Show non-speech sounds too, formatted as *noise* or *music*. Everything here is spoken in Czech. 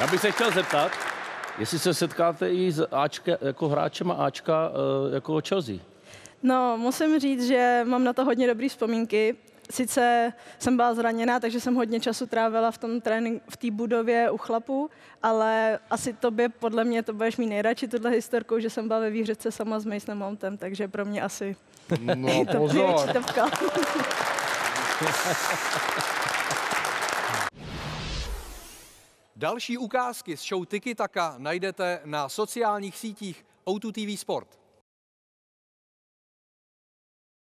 Já bych se chtěl zeptat, jestli se setkáte i s Ačka, jako hráčem Ačka eh, jako Chelsea. No, musím říct, že mám na to hodně dobrý vzpomínky. Sice jsem byla zraněná, takže jsem hodně času trávila v tom trénink, v té budově u chlapů, ale asi tobě, podle mě, to budeš mít nejradši tuhle historku, že jsem byla ve výhřece sama s Masonem Mountem, takže pro mě asi no, *laughs* to pozor. *laughs* Další ukázky z show Tiki Taka najdete na sociálních sítích O2 TV Sport.